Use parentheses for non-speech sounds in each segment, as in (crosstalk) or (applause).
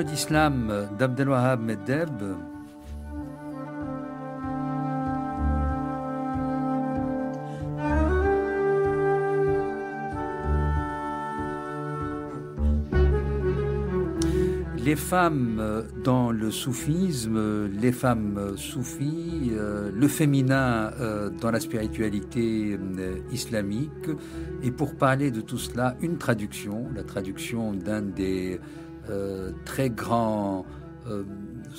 d'islam d'Abdelwahab Meddeb. Les femmes dans le soufisme, les femmes soufis, euh, le féminin euh, dans la spiritualité euh, islamique, et pour parler de tout cela, une traduction, la traduction d'un des euh, très grands euh,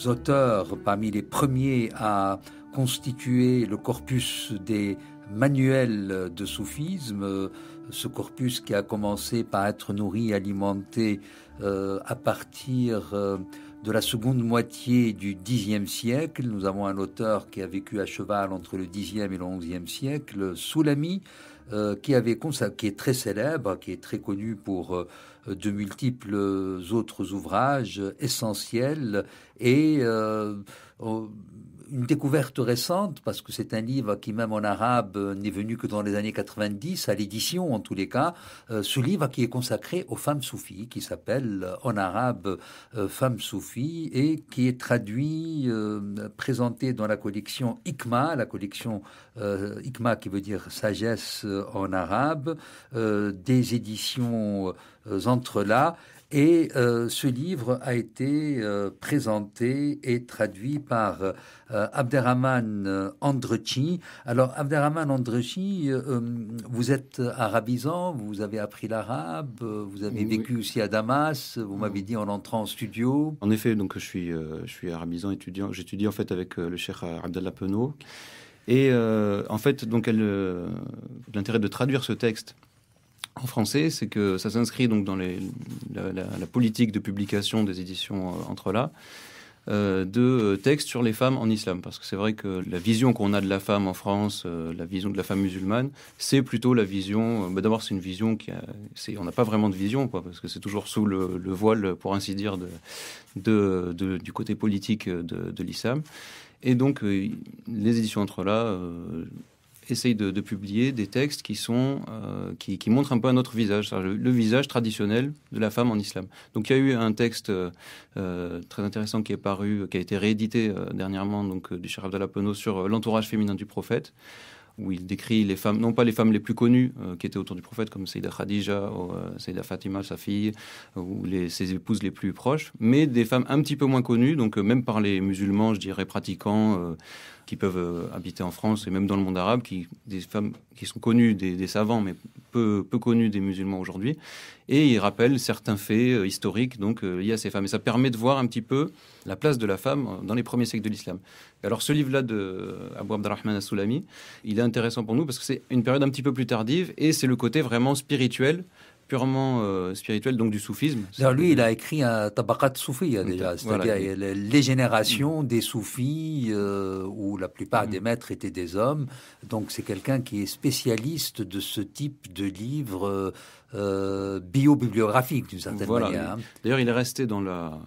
auteurs, parmi les premiers à constituer le corpus des manuels de soufisme, ce corpus qui a commencé par être nourri, alimenté euh, à partir de la seconde moitié du Xe siècle. Nous avons un auteur qui a vécu à cheval entre le Xe et le XIe siècle, Soulami, euh, qui, avait, qui est très célèbre, qui est très connu pour euh, de multiples autres ouvrages essentiels et euh, une découverte récente, parce que c'est un livre qui, même en arabe, euh, n'est venu que dans les années 90, à l'édition en tous les cas, euh, ce livre qui est consacré aux femmes soufis, qui s'appelle euh, en arabe Femmes soufis, et qui est traduit, présenté dans la collection Ikma, la collection Ikma qui veut dire sagesse en arabe, des éditions entre-là. Et euh, ce livre a été euh, présenté et traduit par euh, Abderrahman Andrechi. Alors, Abderrahman Andrechi, vous êtes arabisant, vous avez appris l'arabe, vous avez vécu aussi à Damas, vous m'avez mm. dit en entrant en studio. En effet, donc je suis, je suis arabisant, étudiant. J'étudie en fait avec le chef Abdallah Penaud. Et en fait, donc l'intérêt de traduire ce texte en français, c'est que ça s'inscrit donc dans la, politique de publication des éditions euh, entre là. Euh, de euh, textes sur les femmes en islam. Parce que c'est vrai que la vision qu'on a de la femme en France, la vision de la femme musulmane, c'est plutôt la vision. Bah, d'abord, c'est une vision qui. on n'a pas vraiment de vision, quoi, parce que c'est toujours sous le, voile, pour ainsi dire, de, de, du côté politique de, de l'islam. Et donc, les éditions entre là essaye de, publier des textes qui, sont, euh, qui, montrent un peu un autre visage, le, visage traditionnel de la femme en islam. Donc il y a eu un texte euh, euh, très intéressant qui est paru, qui a été réédité dernièrement donc, du Cheikh Abdallah Penaud sur l'entourage féminin du prophète, où il décrit les femmes, non pas les femmes les plus connues qui étaient autour du prophète, comme Sayyida Khadija ou Fatima, sa fille, ou ses épouses les plus proches, mais des femmes un petit peu moins connues, donc même par les musulmans, je dirais, pratiquants qui peuvent euh, habiter en France et même dans le monde arabe, qui, des femmes qui sont connues des, savants, mais peu, peu connues des musulmans aujourd'hui. Et il rappelle certains faits euh, historiques donc euh, liés à ces femmes. Et ça permet de voir un petit peu la place de la femme dans les premiers siècles de l'islam. Alors ce livre-là de Abou Abdelrahman Assoulami, il est intéressant pour nous parce que c'est une période un petit peu plus tardive et c'est le côté vraiment spirituel purement euh, spirituel, donc du soufisme. lui, il a écrit un tabakat soufi hein, déjà, c'est-à-dire les générations des soufis, euh, où la plupart des mm. maîtres étaient des hommes. Donc c'est quelqu'un qui est spécialiste de ce type de livre bio euh, biobibliographique, d'une certaine manière. Hein. D'ailleurs, il est resté dans la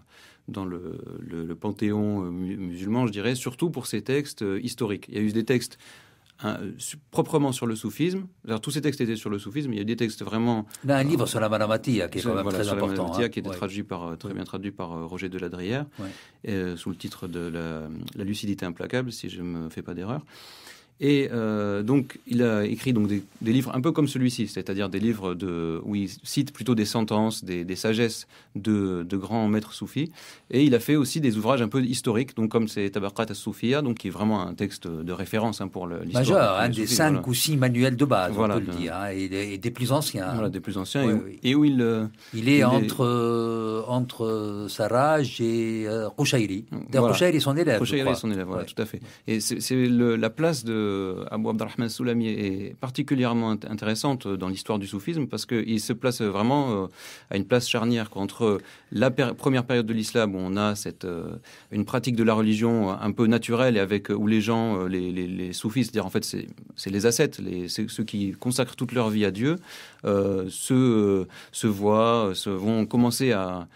dans le, panthéon musulman, je dirais, surtout pour ses textes historiques. Il y a eu des textes euh, proprement sur le soufisme. tous ces textes étaient sur le soufisme. Il y a des textes vraiment. Il y a un livre sur la Manamatia qui est quand même très important. qui a hein. traduit par, euh, très bien traduit par euh, Roger de sous le titre de la, la lucidité implacable, si je ne me fais pas d'erreur. Et euh, donc, il a écrit donc des, livres un peu comme celui-ci, c'est-à-dire des livres de, où il cite plutôt des sentences, des, sagesses de, de, grands maîtres soufis. Et il a fait aussi des ouvrages un peu historiques, donc comme c'est Tabarqat al-Soufia, donc qui est vraiment un texte de référence hein, pour l'histoire. Majeur, hein, des, cinq ou six manuels de base, on peut le dire, hein, et, des, plus anciens. des plus anciens. et, où, il. Euh, il est entre, euh, entre Saraj et Rouchairi. Voilà. est son élève. est son élève, voilà, tout à fait. Et c'est la place de de euh, Abou Abdelrahman Soulami est particulièrement intéressante euh, dans l'histoire du soufisme parce qu'il se place euh, vraiment à une place charnière entre la première période de l'islam où on a cette, une pratique de la religion un peu naturelle et avec où les gens, les, les, soufis, c'est-à-dire en fait c'est les ascètes, les, ceux qui consacrent toute leur vie à Dieu, se, se voient, se, vont commencer à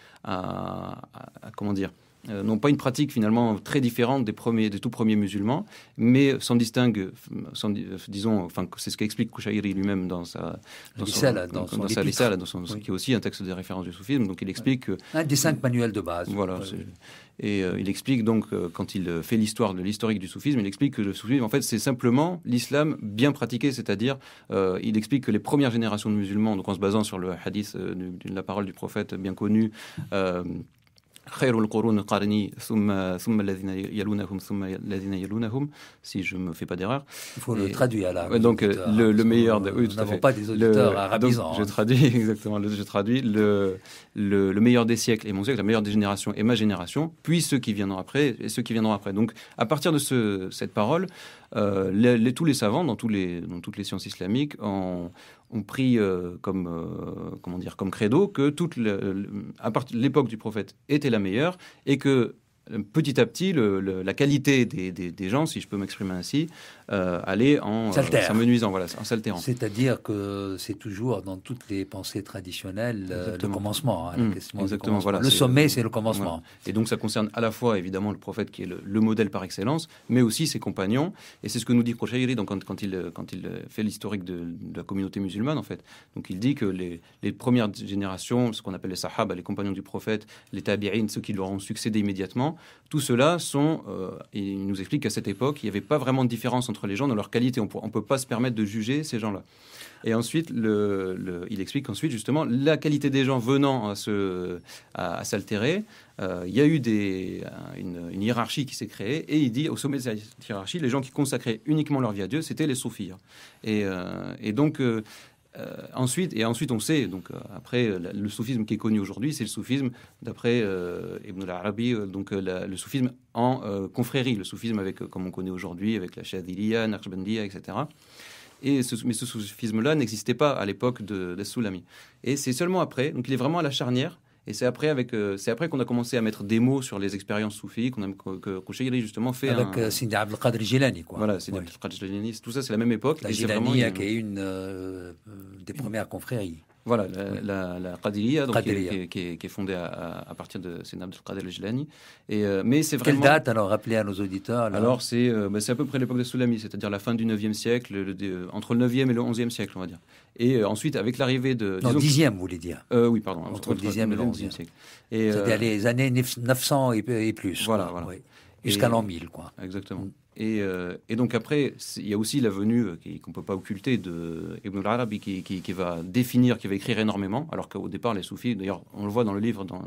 comment dire euh, n'ont pas une pratique finalement très différente des, premiers, des tout premiers musulmans, mais s'en distinguent, euh, disons, enfin, c'est ce qu'explique Kouchaïri lui-même dans sa dans son, dans, qui est aussi un texte de référence du soufisme, donc il explique... Un des cinq manuels de base. Voilà, et euh, il explique donc, quand il fait l'histoire de l'historique du soufisme, il explique que le soufisme, en fait, c'est simplement l'islam bien pratiqué, c'est-à-dire, il explique que les premières générations de musulmans, donc en se basant sur le hadith, de la parole du prophète bien connu. خير القرون قرني ثم ثم الذين يلونهم ثم الذين يلونهم si je me fais pas d'erreur il faut le traduire là donc le, le meilleur de, oui, nous n'avons pas des auditeurs arabisants donc, hein. je traduis (laughs) exactement je traduis le, le, le meilleur des siècles et mon siècle la meilleure des générations et ma génération puis ceux qui viendront après et ceux qui viendront après donc à partir de ce, cette parole euh, tous les savants dans, toutes les sciences islamiques ont, pris euh, comme, euh, comment dire, comme credo que toute l'époque du prophète était la meilleure et que petit à petit, la qualité des, gens, si je peux m'exprimer ainsi, euh, allait en euh, s'amenuisant, voilà, en s'altérant. C'est-à-dire que c'est toujours dans toutes les pensées traditionnelles euh, le commencement. Hein, hum, exactement, le sommet, c'est le commencement. Et donc ça concerne à la fois évidemment le prophète qui est le, modèle par excellence, mais aussi ses compagnons. Et c'est ce que nous dit Crochairi donc, quand, il, fait l'historique de, la communauté musulmane, en fait. Donc il dit que les, premières générations, ce qu'on appelle les sahabas, les compagnons du prophète, les tabi'in, ceux qui leur ont succédé immédiatement, tout cela sont, euh, il nous explique qu'à cette époque, il n'y avait pas vraiment de différence entre les gens dans leur qualité. On ne peut pas se permettre de juger ces gens-là. Et ensuite, le, il explique ensuite justement, la qualité des gens venant à, se, s'altérer, euh, il y a eu des, euh, une, hiérarchie qui s'est créée. Et il dit, au sommet de cette hiérarchie, les gens qui consacraient uniquement leur vie à Dieu, c'était les soufirs. Et, et donc, euh, ensuite, et ensuite, on sait, donc euh, après, le soufisme qui est connu aujourd'hui, c'est le soufisme, d'après euh, Ibn arabi donc le soufisme en confrérie, le soufisme avec, comme on connaît aujourd'hui, avec la Shadiliya, Narjbandiya, etc. Et ce, mais ce soufisme-là n'existait pas à l'époque de, de Et c'est seulement après, donc il est vraiment à la charnière et euh, c'est après, qu'on a commencé à mettre des mots sur les expériences soufis, qu'on a, que a justement fait. Avec un... Euh, Sidi Abdelkader Gilani, quoi. Voilà, Sidi Abdelkader Gilani, tout ça, c'est la même époque. La Gilani a est une euh, des premières confréries. Voilà, la, la, Qui, est, fondée à, partir de Sénat al Qadir al Jilani. Euh, mais c'est vraiment... Quelle date, alors, rappelez à nos auditeurs Alors, euh, bah, c'est à peu près l'époque des Soulamis, c'est-à-dire la fin du 9e siècle, euh, entre le 9e et le 11e siècle, on va dire. Et ensuite, avec l'arrivée de... Non, disons, 10e, vous voulez dire Oui, pardon. Entre, le 10e et le 11e siècle. cest à les années 900 et, plus. Voilà, voilà. Jusqu'à l'an 1000, quoi. Exactement. Mm. Et, euh, et, donc après, il y a aussi la venue, euh, qu'on ne peut pas occulter, de Ibn al-Arabi, qui, va définir, qui va écrire énormément, alors qu'au départ, les soufis, d'ailleurs, on le voit dans le livre dans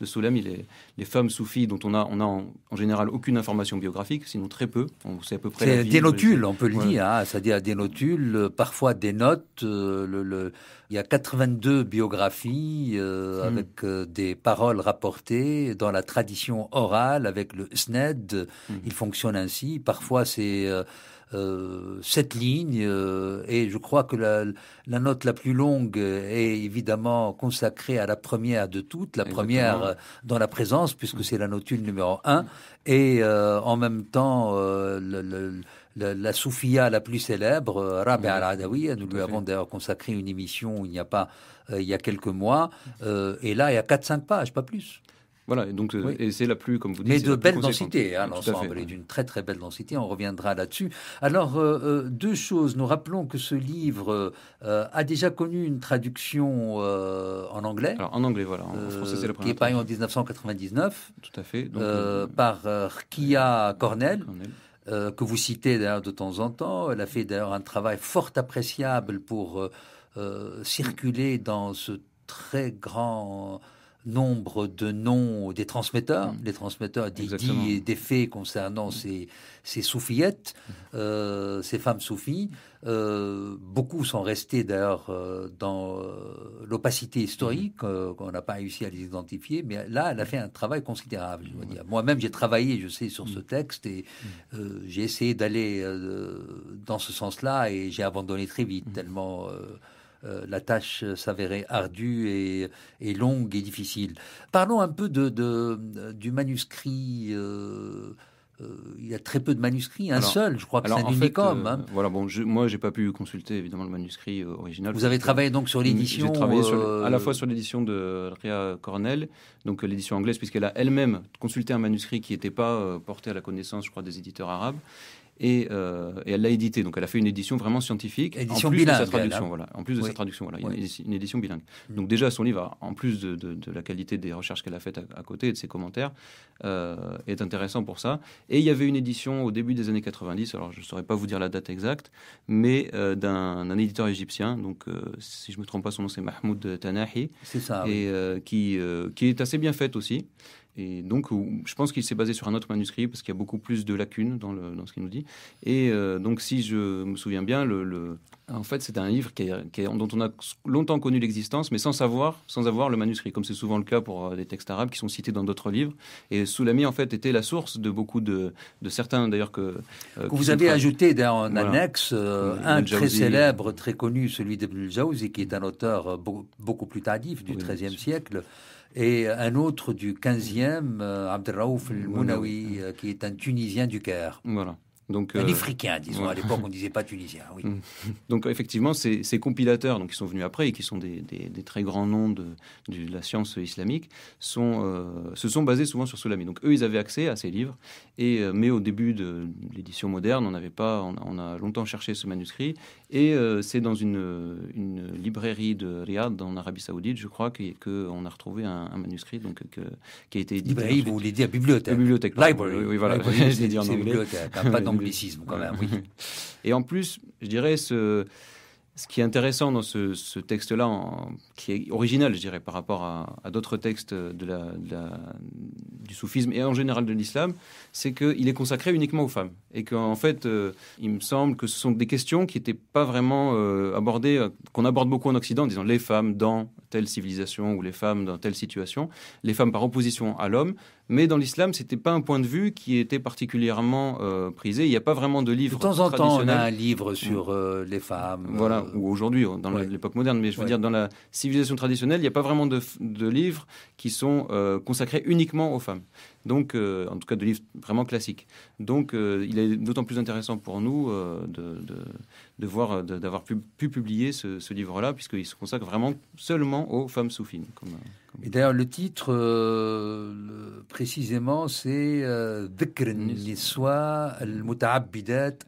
de Soulami, les, les, femmes soufis dont on a, on en, général aucune information biographique, sinon très peu, on sait à peu près... C'est des notules, on peut le dire, hein, c'est-à-dire des notules, euh, parfois des notes, le il y a 82 biographies euh, hmm. avec euh, des paroles rapportées dans la tradition orale avec le SNED. Hmm. Il fonctionne ainsi. Parfois, c'est euh, cette euh, ligne et je crois que la, la, note la plus longue est évidemment consacrée à la première de toutes, la première dans la présence puisque hmm. c'est la notule numéro un et en même temps le, le, la, la la plus célèbre, euh, Rabia bah oui. al Nous lui avons d'ailleurs consacré une émission il n'y a pas euh, il y a quelques mois. Euh, et là, il y a 4-5 pages, pas plus. Voilà, et donc et c'est la plus, comme vous dites, mais de belle densité, hein, l'ensemble d'une très très belle densité. On reviendra là-dessus. Alors deux choses. Nous rappelons que ce livre a déjà connu une traduction en anglais. en anglais, voilà. En français, c'est Qui est paru en 1999. Tout à fait. par Kia Cornell. Cornell. Euh, que vous citez d'ailleurs de temps en temps. Elle a fait d'ailleurs un travail fort appréciable pour euh, euh, circuler dans ce très grand nombre de noms des transmetteurs, mm. les transmetteurs des des faits concernant ces, ces mm. euh, ces femmes soufies. Euh, beaucoup sont restés d'ailleurs euh, dans l'opacité historique, on mm. qu'on n'a pas réussi à les identifier, mais là, elle a fait un travail considérable. Moi-même, j'ai travaillé, je sais, sur ce texte et j'ai essayé d'aller dans ce sens-là et j'ai abandonné très vite, tellement... Euh, la tâche s'avérait ardue et, longue et difficile. Parlons un peu de, du manuscrit. Euh, euh, il y a très peu de manuscrits, un seul, je crois que c'est un en fait, hein. Voilà, bon, je, moi, j'ai pas pu consulter évidemment le manuscrit original. Vous avez travaillé donc sur l'édition. J'ai travaillé à la fois sur l'édition de Ria Cornell, donc l'édition anglaise, puisqu'elle a elle-même consulté un manuscrit qui n'était pas porté à la connaissance, je crois, des éditeurs arabes. Euh, et, elle l'a édité. Donc elle a fait une édition vraiment scientifique. Édition en plus bilingue, De sa traduction, voilà. En plus de sa traduction, voilà. une, édition bilingue. Mm. Donc déjà, son livre, en plus de, la qualité des recherches qu'elle a faites à, côté de ses commentaires, euh, est intéressant pour ça. Et il y avait une édition au début des années 90, alors je ne saurais pas vous dire la date exacte, mais euh, d'un éditeur égyptien. Donc si je ne me trompe pas, son nom c'est Mahmoud Tanahi. C'est ça. Et qui, qui est assez bien faite aussi. Et donc, je pense qu'il s'est basé sur un autre manuscrit parce qu'il y a beaucoup plus de lacunes dans, ce qu'il nous dit. Et euh, donc, si je me souviens bien, le, en fait, c'est un livre dont on a longtemps connu l'existence, mais sans savoir, sans avoir le manuscrit, comme c'est souvent le cas pour euh, des textes arabes qui sont cités dans d'autres livres. Et Soulami, en fait, était la source de beaucoup de, de certains, d'ailleurs, que, euh, que vous avez ajouté dans annexe un très célèbre, très connu, celui de Jawzi, qui est un auteur beaucoup plus tardif du XIIIe siècle et un autre du 15e, Abdelraouf el qui est un Tunisien du Caire. Donc, les euh, fricains, disons, à l'époque on ne (laughs) disait pas tunisiens. Oui. Mm. Donc effectivement, ces, compilateurs donc, qui sont venus après et qui sont des, très grands noms de, de, la science islamique sont, euh, se sont basés souvent sur Soulami. Donc eux, ils avaient accès à ces livres, et, euh, mais au début de l'édition moderne, on, n'avait pas, on, a longtemps cherché ce manuscrit, et c'est dans une, une, librairie de Riyad, en Arabie Saoudite, je crois, qu'on que a retrouvé un, manuscrit donc, qui a été édité. Librairie, vous voulez dire bibliothèque. bibliothèque. Library. Oui, voilà, (laughs) je l'ai dit en anglais. Bibliothèque, hein, (laughs) quand même, oui. (laughs) Et en plus, je dirais, ce, ce qui est intéressant dans ce, texte-là, qui est original, je dirais, par rapport à, d'autres textes de la, du soufisme et en général de l'islam, c'est qu'il est consacré uniquement aux femmes et qu'en fait, euh, il me semble que ce sont des questions qui n'étaient pas vraiment euh, abordées, euh, qu'on aborde beaucoup en Occident en disant les femmes dans telle civilisation ou les femmes dans telle situation, les femmes par opposition à l'homme. Mais dans l'islam, ce n'était pas un point de vue qui était particulièrement prisé. Il n'y a pas vraiment de livre. De temps en temps, on a un livre sur les femmes. Voilà, ou aujourd'hui, dans l'époque moderne. Mais je veux dire, dans la civilisation traditionnelle, il n'y a pas vraiment de livres qui sont consacrés uniquement aux femmes. Donc, euh, en tout cas, de livres vraiment classiques. Donc, euh, il est d'autant plus intéressant pour nous euh, de, voir, d'avoir pu, publier ce, livre-là, puisqu'il se consacre vraiment seulement aux femmes soufines. Et d'ailleurs, le titre, précisément, c'est Niswa al cest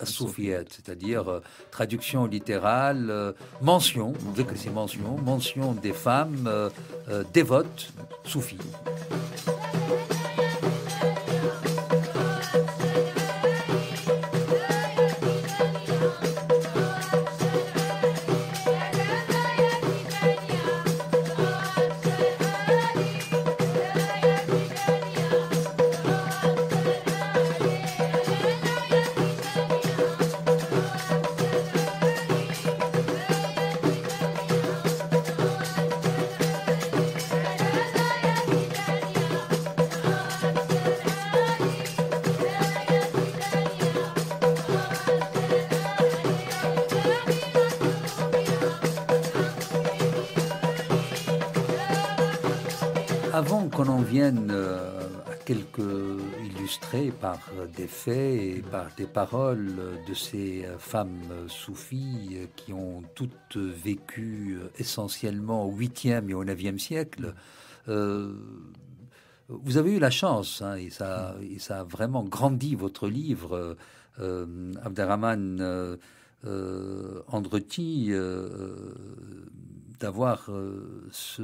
c'est-à-dire traduction littérale, mention, c'est mention, mention des femmes dévotes soufines en vienne euh, à quelques illustrés par des faits et par des paroles de ces euh, femmes soufis qui ont toutes vécu euh, essentiellement au 8e et au 9e siècle. vous avez eu la chance, hein, et, ça, a vraiment grandi votre livre, Abderrahman Andretti d'avoir euh, ce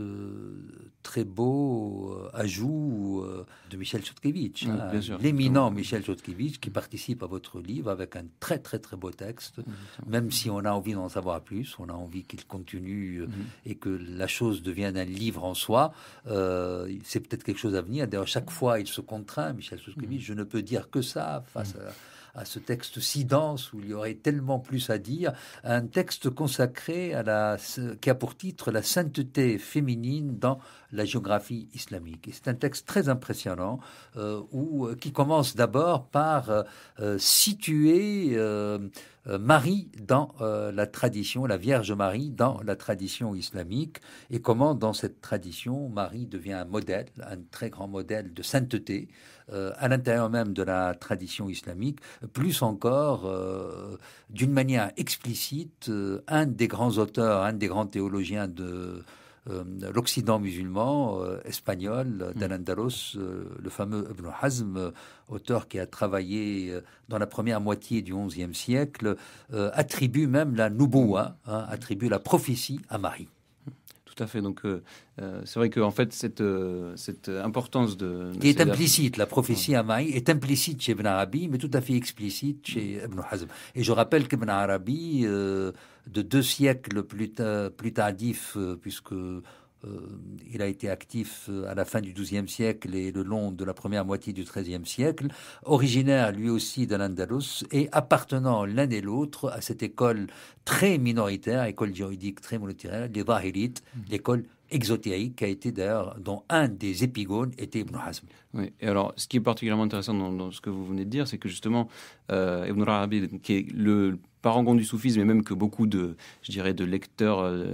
très beau euh, ajout euh, de Michel Chodkiewicz, hein. l'éminent Michel Chodkiewicz qui mm. participe à votre livre avec un très très très beau texte, même si on a envie d'en savoir plus, on a envie qu'il continue mm. et que la chose devienne un livre en soi, c'est peut-être quelque chose à venir. D'ailleurs, chaque mm. fois, il se contraint, Michel Chodkiewicz, je ne peux dire que ça face à à ce texte si dense où il y aurait tellement plus à dire, un texte consacré à la, qui a pour titre La sainteté féminine dans la géographie islamique. c'est un texte très impressionnant euh, où, euh, qui commence d'abord par euh, situer Marie dans la tradition, la Vierge Marie dans la tradition islamique et comment dans cette tradition Marie devient un modèle, un très grand modèle de sainteté. Euh, à l'intérieur même de la tradition islamique, plus encore euh, d'une manière explicite, euh, un des grands auteurs, un des grands théologiens de l'Occident musulman espagnol hmm. d'Al-Andalus, le fameux Ibn Hazm, auteur qui a travaillé dans la première moitié du XIe siècle, attribue même la nouboua, hein, attribue la prophétie à Marie tout à fait. Donc, euh, euh, c'est vrai qu'en fait, cette, euh, cette importance de. qui est implicite, la prophétie Amaï est implicite chez Ibn Arabi, mais tout à fait explicite chez mm. Ibn Hazm. Et je rappelle qu'Ibn Arabi, de deux siècles plus, plus tardif, puisque euh, il a été actif euh, à la fin du XIIe siècle et le long de la première moitié du XIIIe siècle, originaire lui aussi d'Al-Andalus et appartenant l'un et l'autre à cette école très minoritaire, école juridique très minoritaire, les Wahilites, mhm. l'école exotérique qui a été d'ailleurs dont un des épigones était Ibn Hazm. Oui, et alors ce qui est particulièrement intéressant dans, ce que vous venez de dire, c'est que justement euh, Ibn Rahabi, qui est le parangon du soufisme et même que beaucoup de, je dirais, de lecteurs euh,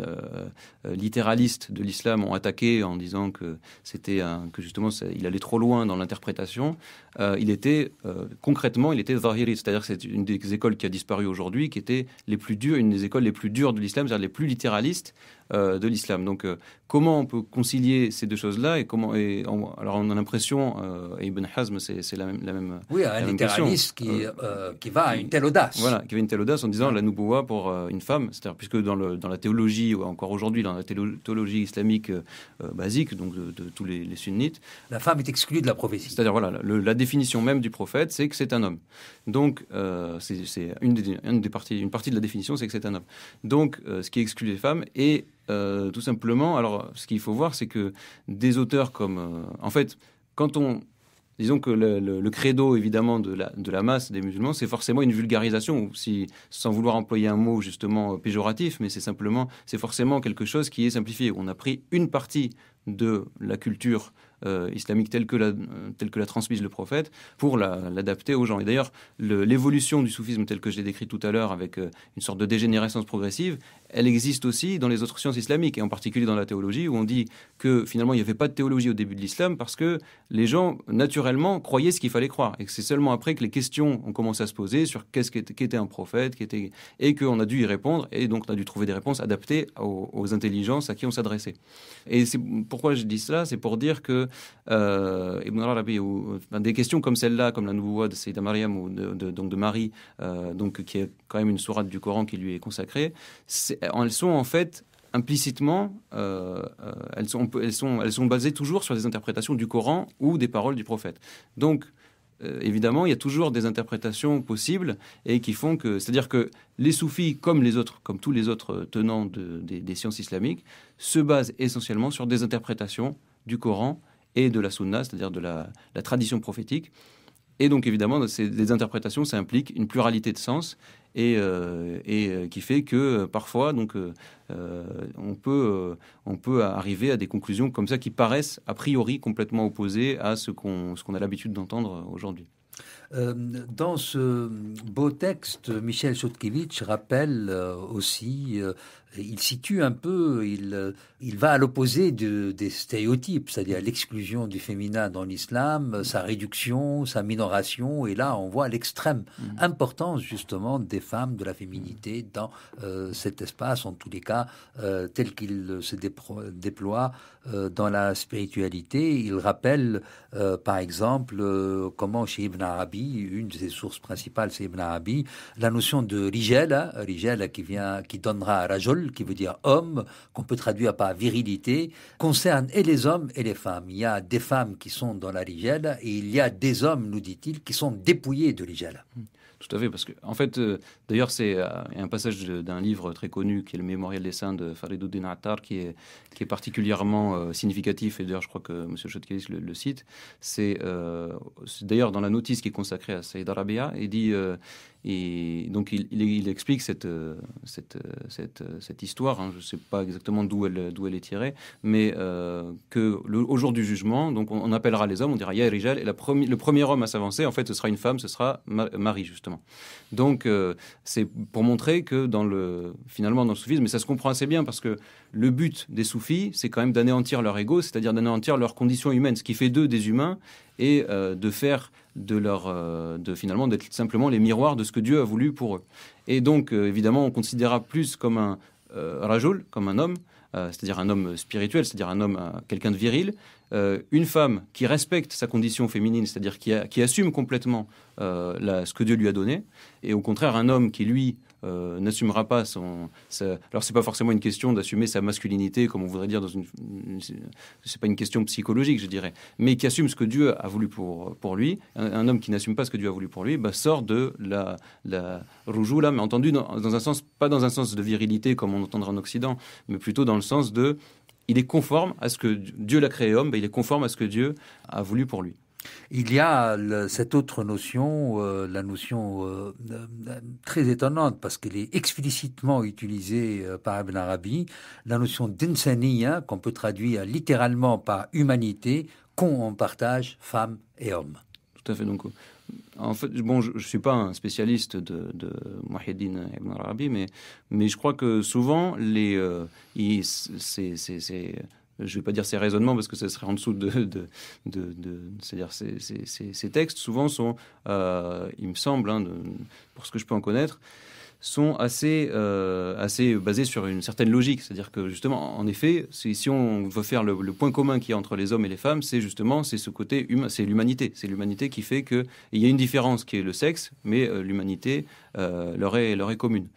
euh, littéralistes de l'islam ont attaqué en disant que c'était que justement il allait trop loin dans l'interprétation. Euh, il était concrètement, il était zahiri, c'est-à-dire que c'est une des écoles qui a disparu aujourd'hui, qui était les plus dures, une des écoles les plus dures de l'islam, c'est-à-dire les plus littéralistes de l'islam. Donc, comment on peut concilier ces deux choses-là et comment et Alors, on a l'impression, et Ibn Hazm, c'est la même, la même. Oui, un littéraliste qui, qui va à une telle audace. Voilà, qui va à une telle audace en disant la nubuwa pour euh, une femme, c'est-à-dire puisque dans, le, dans, la théologie, ou encore aujourd'hui dans la théologie islamique euh, euh, basique, donc de, tous les, sunnites, la femme est exclue de la prophétie. C'est-à-dire voilà, la définition même du prophète, c'est que c'est un homme. Donc c'est une parties, une partie de la définition, c'est que c'est un homme. Donc ce qui exclut les femmes est, tout simplement, alors ce qu'il faut voir, c'est que des auteurs comme, en fait, quand on disons que le, credo, évidemment, de la, masse des musulmans, c'est forcément une vulgarisation, si, sans vouloir employer un mot justement euh, péjoratif, mais c'est simplement, c'est forcément quelque chose qui est simplifié. On a pris une partie de la culture euh, islamique telle que, la, euh, telle que la transmise le prophète pour l'adapter aux gens. Et d'ailleurs, l'évolution du soufisme tel que je l'ai décrit tout à l'heure avec une sorte de dégénérescence progressive, elle existe aussi dans les autres sciences islamiques, et en particulier dans la théologie, où on dit que finalement il n'y avait pas de théologie au début de l'islam parce que les gens, naturellement, croyaient ce qu'il fallait croire. Et que c'est seulement après que les questions ont commencé à se poser sur qu'est-ce qu'était un prophète, était, et qu'on a dû y répondre, et donc on a dû trouver des réponses adaptées aux, intelligences à qui on s'adressait. Et c'est pourquoi je dis cela, c'est pour dire que euh, des questions comme celle-là, comme la nouveau de Sayyida Mariam, ou de, donc de Marie, euh, donc, qui est quand même une sourate du Coran qui lui est consacrée, elles sont en fait implicitement, euh, euh, elles, sont, elles, sont, elles sont basées toujours sur des interprétations du Coran ou des paroles du prophète. Donc, euh, évidemment, il y a toujours des interprétations possibles et qui font que, c'est-à-dire que les soufis, comme les autres, comme tous les autres tenants des, sciences islamiques, se basent essentiellement sur des interprétations du Coran et de la Sunna, c'est-à-dire de la, la, tradition prophétique, et donc évidemment, des interprétations, ça implique une pluralité de sens et, euh, euh, qui fait que euh, parfois on peut arriver à des conclusions comme ça qui paraissent a priori complètement opposées à ce qu'on a l'habitude d'entendre aujourd'hui. Euh, dans ce beau texte, Michel Chodkiewicz rappelle euh, aussi, euh, il situe un peu, il, va à l'opposé des stéréotypes, c'est-à-dire l'exclusion du féminin dans l'islam, mm. sa réduction, sa minoration, et là on voit l'extrême mm. importance justement des femmes, de la féminité mm. dans cet espace, en tous les cas tel qu'il se déploie dans la spiritualité. Il rappelle par exemple comment chez Ibn Arabi, une de ses sources principales, c'est Ibn la notion de rigel, hein, rigel qui vient, qui donnera rajol, qui veut dire homme, qu'on peut traduire par virilité, concerne et les hommes et les femmes. Il y a des femmes qui sont dans la rigel et il y a des hommes, nous dit-il, qui sont dépouillés de rigel. Hmm. Tout à fait, parce que, en fait, euh, d'ailleurs, c'est euh, un passage d'un livre très connu qui est le Mémorial des saints de Fariduddin Attar qui est, qui est particulièrement euh, significatif, et d'ailleurs, je crois que M. Chotkelis le, cite. C'est d'ailleurs dans la notice qui est consacrée à Saïd Arabia, il dit et donc il, explique cette, euh, cette, euh, euh, cette, histoire, hein. je ne sais pas exactement d'où elle, d'où elle est tirée, mais qu'au jour du jugement, donc on, appellera les hommes, on dira Ya et la le premier homme à s'avancer, en fait, ce sera une femme, ce sera Marie, justement. Donc c'est pour montrer que dans le, finalement dans le soufisme, mais ça se comprend assez bien parce que le but des soufis, c'est quand même d'anéantir leur ego, c'est-à-dire d'anéantir leur condition humaine, ce qui fait d'eux des humains, et de faire de leur, euh, de finalement d'être simplement les miroirs de ce que Dieu a voulu pour eux. Et donc, euh, évidemment, on considéra plus comme un euh, rajoul, comme un homme, c'est-à-dire un homme spirituel, c'est-à-dire un homme, quelqu'un de viril, une femme qui respecte sa condition féminine, c'est-à-dire qui, assume complètement ce que Dieu lui a donné, et au contraire un homme qui, lui, euh, n'assumera pas son. Alors c'est pas forcément une question d'assumer sa masculinité, comme on voudrait dire dans une. C'est pas une question psychologique, je dirais, mais qui assume ce que Dieu a voulu pour pour lui. Un, homme qui n'assume pas ce que Dieu a voulu pour lui, bah, sort de la la là, mais entendu dans, un sens pas dans un sens de virilité comme on entendra en Occident, mais plutôt dans le sens de il est conforme à ce que Dieu l'a créé homme, bah, il est conforme à ce que Dieu a voulu pour lui. Il y a cette autre notion, euh, la notion euh, euh, très étonnante, parce qu'elle est explicitement utilisée par Ibn Arabi, la notion d'insaniya, qu'on peut traduire littéralement par humanité, qu'on partage femmes et hommes. Tout à fait. Donc, en fait, bon, je ne suis pas un spécialiste de, de Ibn Arabi, mais, mais je crois que souvent, les, je ne vais pas dire ses raisonnements parce que ce serait en dessous de, c'est-à-dire ces, textes souvent sont, euh, il me semble, hein, pour ce que je peux en connaître, sont assez, euh, assez basés sur une certaine logique. C'est-à-dire que justement, en effet, si, on veut faire le, point commun qui est entre les hommes et les femmes, c'est justement c'est ce côté humain, c'est l'humanité. C'est l'humanité qui fait qu'il y a une différence qui est le sexe, mais euh, l'humanité leur, est, leur est commune.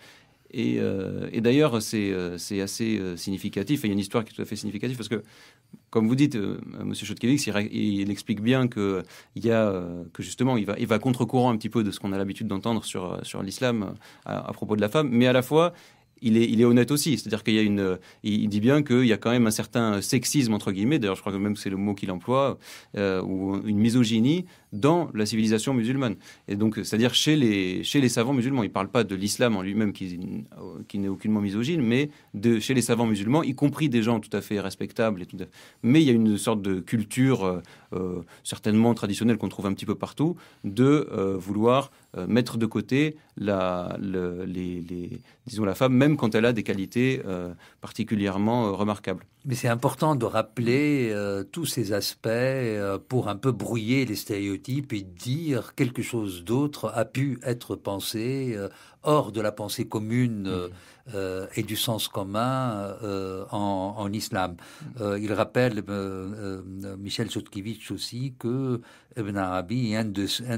Euh, et, d'ailleurs, c'est euh, assez euh, significatif. il y a une histoire qui est tout à fait significative parce que, comme vous dites, Monsieur M. Il, il, explique bien que, y a, que justement, il va, contre-courant un petit peu de ce qu'on a l'habitude d'entendre sur, l'islam à, propos de la femme, mais à la fois, il est, honnête aussi. C'est-à-dire qu'il il dit bien qu'il y a quand même un certain sexisme entre guillemets. D'ailleurs, je crois que même c'est le mot qu'il emploie ou une misogynie dans la civilisation musulmane. Et donc, c'est-à-dire chez les, chez les savants musulmans. Il ne parle pas de l'islam en lui-même qui, qui n'est aucunement misogyne, mais de, chez les savants musulmans, y compris des gens tout à fait respectables. Et Mais il y a une sorte de culture, euh, euh, certainement traditionnelle, qu'on trouve un petit peu partout, de euh, vouloir mettre de côté la, les, les, disons, la femme, même quand elle a des qualités particulièrement remarquables. Mais c'est important de rappeler euh, tous ces aspects euh, pour un peu brouiller les stéréotypes et dire quelque chose d'autre a pu être pensé euh, hors de la pensée commune mmh. et du sens commun en, islam. Mmh. il rappelle Michel Sotkiewicz aussi que Ibn Arabi est un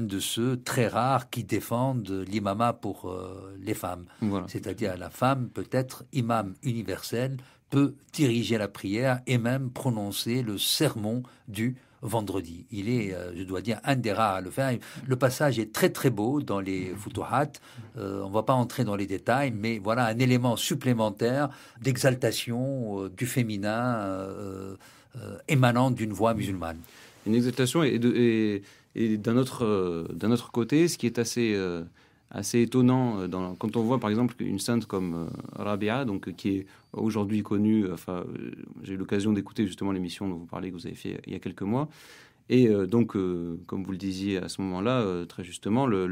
de, ceux très rares qui défendent l'imama pour les femmes. C'est-à-dire la femme peut être imam universel peut diriger la prière et même prononcer le sermon du vendredi. Il est, euh, je dois dire, un des rares à le faire. Le passage est très très beau dans les mhm. Futuhat. Euh, on ne va pas entrer dans les détails, mais voilà un élément supplémentaire d'exaltation euh, du féminin émanant d'une voix mhm. musulmane. Une exaltation et, d'un, autre, d'un autre côté, ce qui est assez assez étonnant euh, dans, quand on voit par exemple une sainte comme euh, Rabia, donc euh, qui est aujourd'hui connue. Enfin, j'ai eu l'occasion d'écouter justement l'émission dont vous parlez que vous avez fait il y a quelques mois. Et donc, comme vous le disiez à ce moment-là, très justement, le,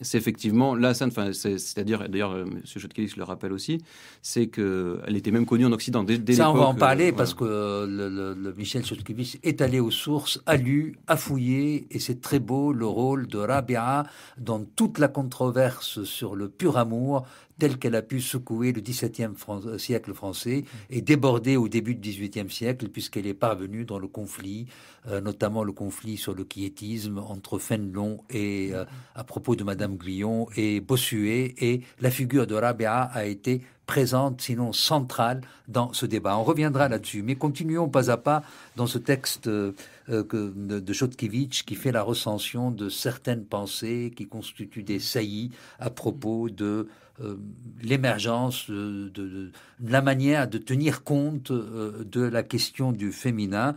c'est effectivement la scène, enfin, c'est-à-dire, d'ailleurs, euh, M. Chodkiewicz le rappelle aussi, c'est qu'elle était même connue en Occident dès, dès Ça, on va en parler euh, parce que le, Michel Chodkiewicz est allé aux sources, a lu, a fouillé, et c'est très beau le rôle de Rabia dans toute la controverse sur le pur amour telle qu'elle a pu secouer le XVIIe euh, siècle français et déborder au début du XVIIIe siècle, puisqu'elle est parvenue dans le conflit, euh, notamment le conflit sur le quiétisme entre Fénelon et, euh, à propos de Madame Guillon, et Bossuet, et la figure de Rabia a été présente, sinon centrale, dans ce débat. On reviendra là-dessus, mais continuons pas à pas dans ce texte de, de qui fait la recension de certaines pensées qui constituent des saillies à propos de euh, l'émergence euh, de, la manière de tenir compte euh, de la question du féminin.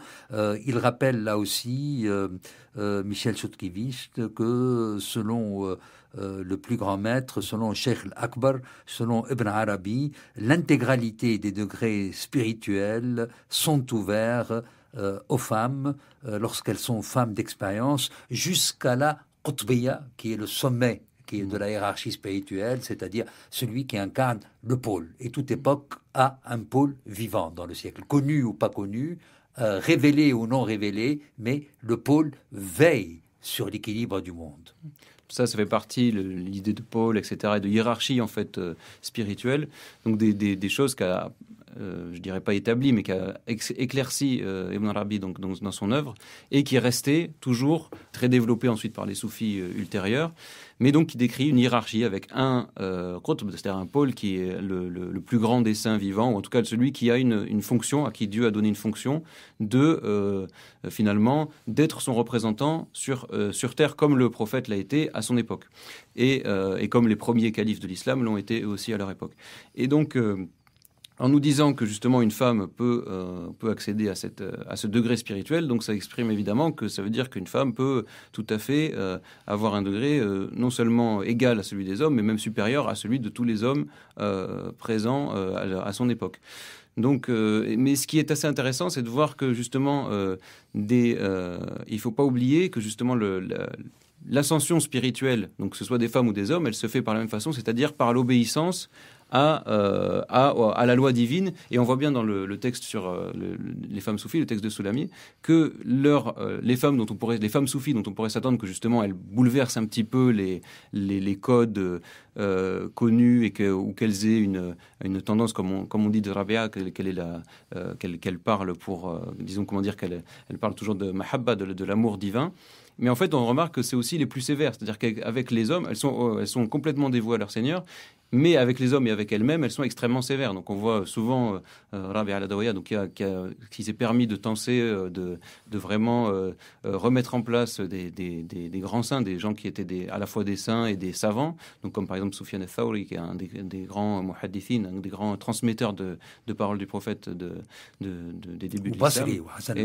il rappelle là aussi Michel Sotkiviste que selon le plus grand maître, selon Sheikh Akbar, selon Ibn Arabi, l'intégralité des degrés spirituels sont ouverts aux femmes lorsqu'elles sont femmes d'expérience jusqu'à la Qutbiya, qui est le sommet qui est de mm. la hiérarchie spirituelle, c'est-à-dire celui qui incarne le pôle. Et toute époque a un pôle vivant dans le siècle, connu ou pas connu, euh, révélé ou non révélé, mais le pôle veille sur l'équilibre du monde. Ça, ça fait partie de l'idée de pôle, etc., et de hiérarchie en fait euh, spirituelle. Donc des, choses qu'a... Euh, je dirais pas établi, mais qui a éclairci euh, Ibn Arabi donc, dans son œuvre, et qui est resté toujours très développé ensuite par les soufis euh, ultérieurs, mais donc qui décrit une hiérarchie avec un Qutb, c'est-à-dire un pôle qui est le, plus grand des saints vivants, ou en tout cas celui qui a une, fonction, à qui Dieu a donné une fonction, de finalement d'être son représentant sur, sur terre, comme le prophète l'a été à son époque, et, et comme les premiers califes de l'islam l'ont été aussi à leur époque. Et donc, en nous disant que justement une femme peut, euh, peut accéder à, cette, euh, à ce degré spirituel, donc ça exprime évidemment que ça veut dire qu'une femme peut tout à fait euh, avoir un degré non seulement égal à celui des hommes, mais même supérieur à celui de tous les hommes présents à, son époque. Donc, mais ce qui est assez intéressant, c'est de voir que justement, des, il ne faut pas oublier que justement l'ascension spirituelle, donc que ce soit des femmes ou des hommes, elle se fait par la même façon, c'est-à-dire par l'obéissance euh, à, la loi divine. Et on voit bien dans le, texte sur euh, les femmes soufis, le texte de Soulami, que euh, les, femmes dont on pourrait, les femmes soufis dont on pourrait s'attendre que justement elles bouleversent un petit peu les, codes connus et ou qu'elles aient une, tendance, comme on, dit de Rabia, qu'elle parle pour, disons comment dire, qu'elle elle parle toujours de mahabba, de, l'amour divin. Mais en fait, on remarque que c'est aussi les plus sévères, c'est-à-dire qu'avec les hommes, elles sont, elles sont complètement dévouées à leur Seigneur mais avec les hommes et avec elles-mêmes, elles sont extrêmement sévères. Donc on voit souvent euh, euh, Rabbi Rabia al-Adawiya qui, s'est permis de tenser, euh, de, vraiment remettre en place des, grands saints, des gens qui étaient à la fois des saints et des savants, donc comme par exemple Soufiane al qui est un des, grands muhaddithin, un des grands transmetteurs de, paroles du prophète de, des débuts du Basri, Hassan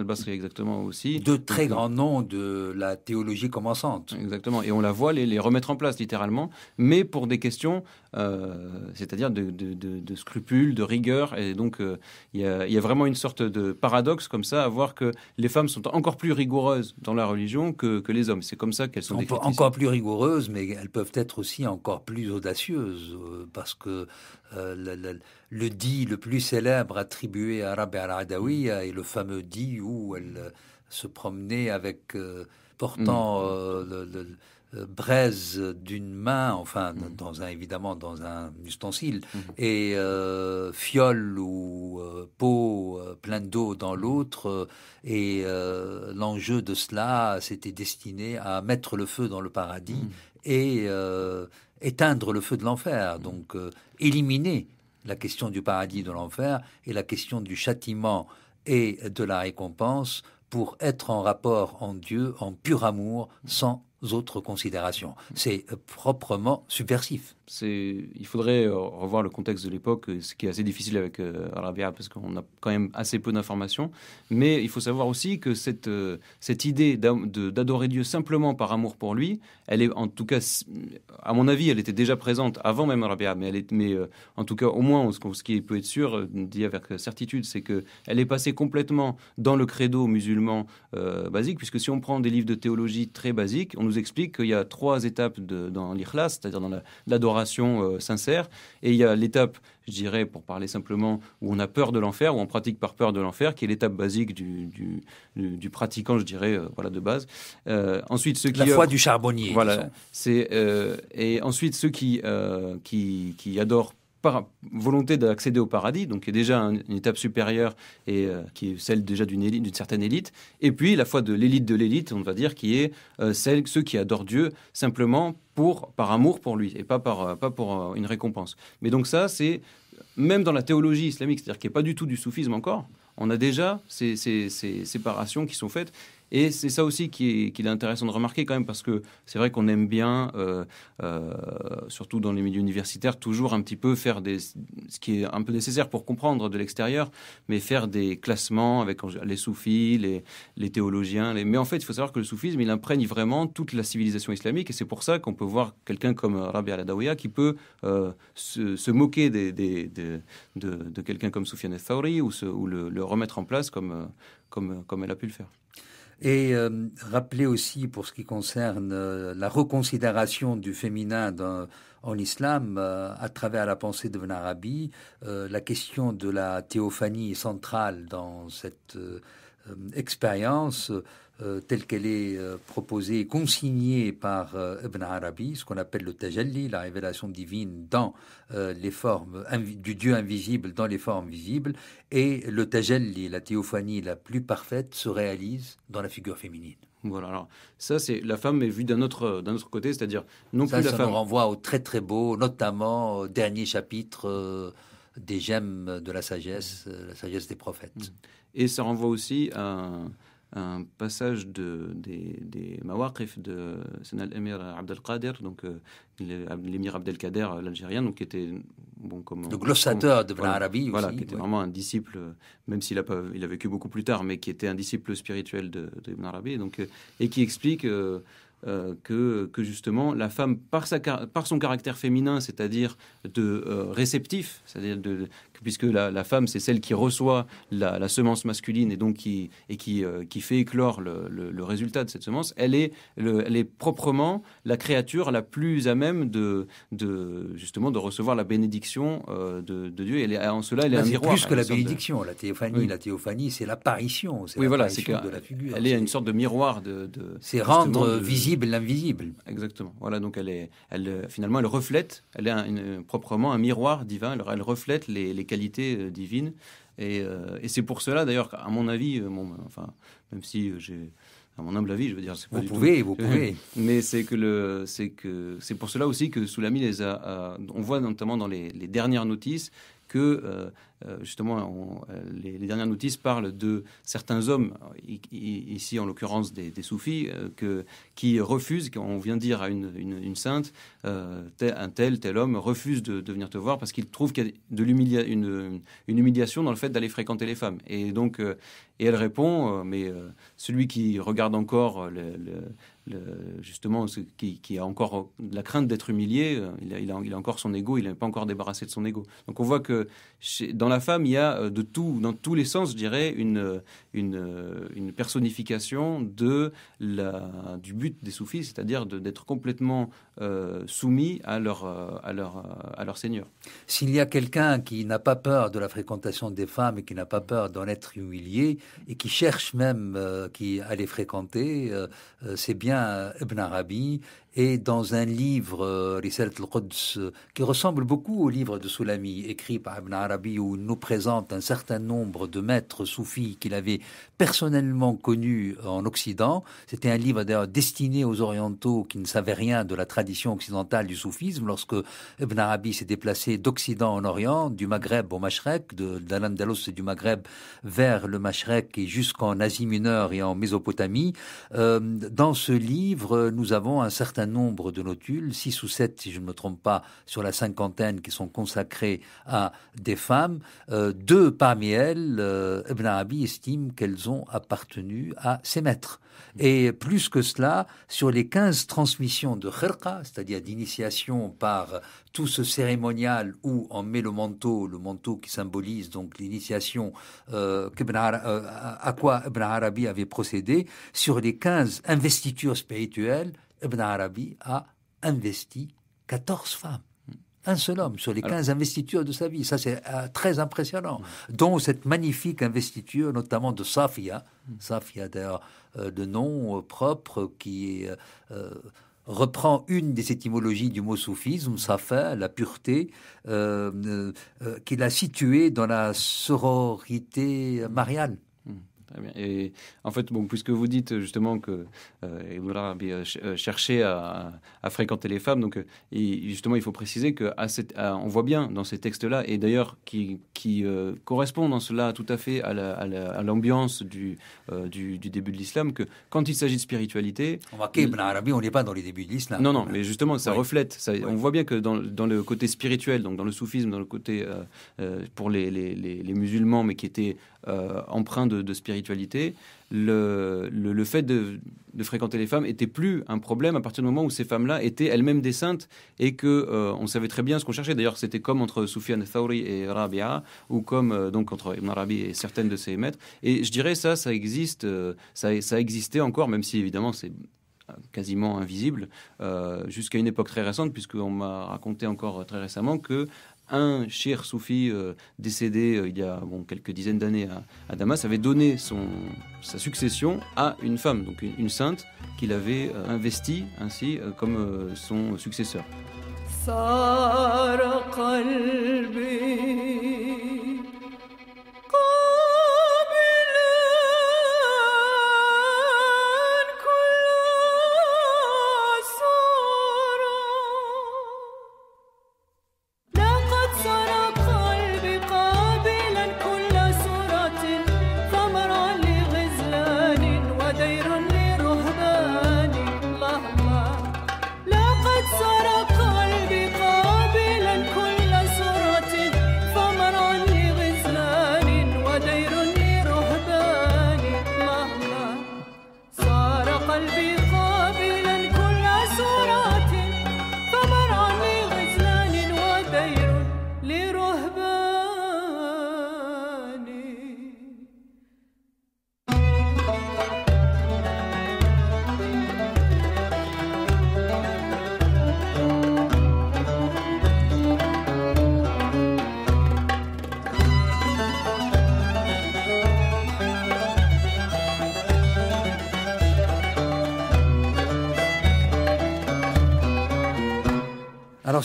al-Basri. Hassan exactement aussi. De très grands noms de la théologie commençante. Exactement, et on la voit les remettre en place littéralement, mais pour des questions euh, c'est-à-dire de, scrupules, de rigueur. Et donc, euh, il y, a vraiment une sorte de paradoxe comme ça à voir que les femmes sont encore plus rigoureuses dans la religion que, les hommes. C'est comme ça qu'elles sont Encore plus rigoureuses, mais elles peuvent être aussi encore plus audacieuses, euh, parce que le, dit le plus célèbre attribué à Rabbi al adawi mm. est le fameux dit où elle se promenait avec mm. portant le euh, braise d'une main, enfin mm. dans un évidemment dans un ustensile, mm. et euh, fiole ou euh, peau pot plein d'eau dans mm. l'autre. et l'enjeu de cela, c'était destiné à mettre le feu dans le paradis et éteindre le feu de l'enfer. Donc éliminer la question du paradis de l'enfer et la question du châtiment et de la récompense pour être en rapport en Dieu, en pur amour, sans autres considérations. C'est euh, proprement subversif il faudrait euh, revoir le contexte de l'époque, euh, ce qui est assez difficile avec Rabia euh, Arabia parce qu'on a quand même assez peu d'informations. Mais il faut savoir aussi que cette, cette idée d'adorer Dieu simplement par amour pour lui, elle est en tout cas, à mon avis, elle était déjà présente avant même Arabia, mais, elle est, mais en tout cas, au moins, ce, qui peut être sûr, dit avec certitude, c'est qu'elle est passée complètement dans le credo musulman basique, puisque si on prend des livres de théologie très basiques, on nous explique qu'il y a trois étapes dans l'ikhlas, c'est-à-dire dans l'adoration. Euh, sincère. Et il y a l'étape, je dirais, pour parler simplement, où on a peur de l'enfer, où on pratique par peur de l'enfer, qui est l'étape basique du, pratiquant, je dirais, euh, voilà, de base. Euh, ensuite, ceux qui... La foi du charbonnier. Voilà. C'est, et ensuite, ceux qui, qui, qui adorent par volonté d'accéder au paradis, donc qui est déjà une étape supérieure et euh, qui est celle déjà d'une élite, d'une certaine élite, et puis la foi de l'élite de l'élite, on va dire, qui est euh, celle, ceux qui adorent Dieu simplement pour, par amour pour lui et pas, par, euh, pas pour une récompense. Mais donc ça, c'est même dans la théologie islamique, c'est-à-dire qui n'est pas du tout du soufisme encore, on a déjà ces, séparations qui sont faites. Et c'est ça aussi qui est, intéressant de remarquer quand même, parce que c'est vrai qu'on aime bien, euh, euh, surtout dans les milieux universitaires, toujours un petit peu faire des, ce qui est un peu nécessaire pour comprendre de l'extérieur, mais faire des classements avec les soufis, les, théologiens. Mais en fait, il faut savoir que le soufisme, il imprègne vraiment toute la civilisation islamique, et c'est pour ça qu'on peut voir quelqu'un comme Rabi al-Adawiya qui peut euh, se, moquer de, quelqu'un comme Soufiane al ou, le, remettre en place comme, comme elle a pu le faire. Et euh, rappeler aussi, pour ce qui concerne euh, la reconsidération du féminin dans, en islam, euh, à travers la pensée de Ben Arabi, euh, la question de la théophanie centrale dans cette euh, expérience euh, euh, telle qu'elle est proposée consignée par Ibn Arabi, ce qu'on appelle le tajalli, la révélation divine dans les formes du Dieu invisible dans les formes visibles, et le tajalli, la théophanie la plus parfaite, se réalise dans la figure féminine. Voilà, alors ça, c'est la femme est vue d'un autre, d'un autre côté, c'est-à-dire non plus la femme. Nous renvoie au très très beau, notamment au dernier chapitre des gemmes de la sagesse, la sagesse des prophètes. Mm. Et ça renvoie aussi à un, passage de, des, des mawaqif de Abdelkader, donc euh, l'émir Abdelkader, euh, l'Algérien, donc qui était bon comme le glossateur de voilà, voilà, qui était vraiment un disciple, euh, même s'il a pas, il a vécu beaucoup plus tard, mais qui était un disciple spirituel de, Arabi, donc et qui explique euh, que, justement la femme, par, sa, par son caractère féminin, c'est-à-dire de euh, réceptif, c'est-à-dire de, puisque la, femme c'est celle qui reçoit la, semence masculine et donc qui, et qui, euh, qui fait éclore le, résultat de cette semence, elle est, est proprement la créature la plus à même de, de justement de recevoir la bénédiction de, Dieu. Et elle est, en cela, elle est, bah, un miroir. plus que la bénédiction, la théophanie. La théophanie, c'est l'apparition, c'est oui, voilà, de la figure. Elle est une sorte de miroir de. c'est rendre visible visible l'invisible. Exactement. Voilà, donc elle est, elle, euh, finalement, elle reflète, elle est proprement un miroir divin, elle, elle reflète les, qualités euh, divines. Euh, et, c'est pour cela, d'ailleurs, à mon avis, ben, enfin, même si j'ai à mon humble avis, je veux dire, c'est vous pouvez, vous pouvez. (laughs) Mais c'est que le, c'est que c'est pour cela aussi que Soulami les a, on voit notamment dans les, dernières notices que euh, justement, euh, les, dernières notices parlent de certains hommes, ici en l'occurrence des, soufis, euh, qui refusent, on vient dire à une, sainte, un tel, tel homme refuse de, venir te voir parce qu'il trouve qu'il y a une, humiliation dans le fait d'aller fréquenter les femmes. Et donc, et elle répond, euh, mais euh, celui qui regarde encore euh, le, justement, qui, qui, a encore la crainte d'être humilié, il a, encore son ego, il n'est pas encore débarrassé de son ego. Donc on voit que chez, dans la femme, il y a de tout, dans tous les sens, je dirais, une, une, personnification de la, du but des soufis, c'est-à-dire d'être complètement euh, soumis à leur, euh, à leur, euh, à leur seigneur. S'il y a quelqu'un qui n'a pas peur de la fréquentation des femmes et qui n'a pas peur d'en être humilié et qui cherche même qui, à les fréquenter, c'est bien Ibn Arabi et dans un livre, euh, Risalat al euh, qui ressemble beaucoup au livre de Soulami, écrit par Ibn Arabi, où il nous présente un certain nombre de maîtres soufis qu'il avait personnellement connus en Occident. C'était un livre d'ailleurs destiné aux orientaux qui ne savaient rien de la tradition occidentale du soufisme. Lorsque Ibn Arabi s'est déplacé d'Occident en Orient, du Maghreb au Mashrek, de, de l'Andalus et du Maghreb vers le Mashrek et jusqu'en Asie mineure et en Mésopotamie, euh, dans ce livre, nous avons un certain nombre de notules, six ou sept, si je ne me trompe pas, sur la cinquantaine qui sont consacrées à des femmes. Euh, deux parmi elles, euh, Ibn Arabi estime qu'elles ont appartenu à ses maîtres. Et plus que cela, sur les 15 transmissions de khirqa, c'est-à-dire d'initiation par tout ce cérémonial où on met le manteau, le manteau qui symbolise donc l'initiation euh, à quoi Ibn Arabi avait procédé, sur les 15 investitures spirituelles, Ibn Arabi a investi 14 femmes. Un seul homme sur les 15 investitures de sa vie. Ça, c'est euh, très impressionnant. Dont cette magnifique investiture, notamment de Safia. Hmm. Safia, d'ailleurs, euh, de nom euh, propre qui reprend une des étymologies du mot soufisme, hmm. safa, la pureté, qu'il a située dans la sororité mariale. Et en fait, bon, puisque vous dites euh, justement que Arabi euh, euh, cherchait à, fréquenter les femmes, donc justement, il faut préciser que à cette, on voit bien dans ces textes-là, et d'ailleurs qui, qui correspondent en cela tout à fait à l'ambiance du, du, début de l'islam, que quand il s'agit de spiritualité... On voit qu'Ibn Arabi, on n'est pas dans les débuts de l'islam. Non, non, mais justement, ça reflète, ça, on voit bien que dans, le côté spirituel, donc dans le soufisme, dans le côté pour les, les, les musulmans, mais qui était euh, emprunt de, spiritualité, le, fait de, fréquenter les femmes était plus un problème à partir du moment où ces femmes-là étaient elles-mêmes des saintes et que euh, on savait très bien ce qu'on cherchait. D'ailleurs, c'était comme entre Soufiane Thauri et Rabia, ou comme euh, donc entre Ibn Arabi et certaines de ses maîtres. Et je dirais ça, ça existe, ça, ça existait encore, même si évidemment c'est quasiment invisible jusqu'à une époque très récente, puisqu'on m'a raconté encore très récemment que un cher soufi euh, décédé euh, il y a quelques dizaines d'années à, Damas avait donné sa succession à une femme, donc une, sainte, qu'il avait euh, investie ainsi comme son successeur.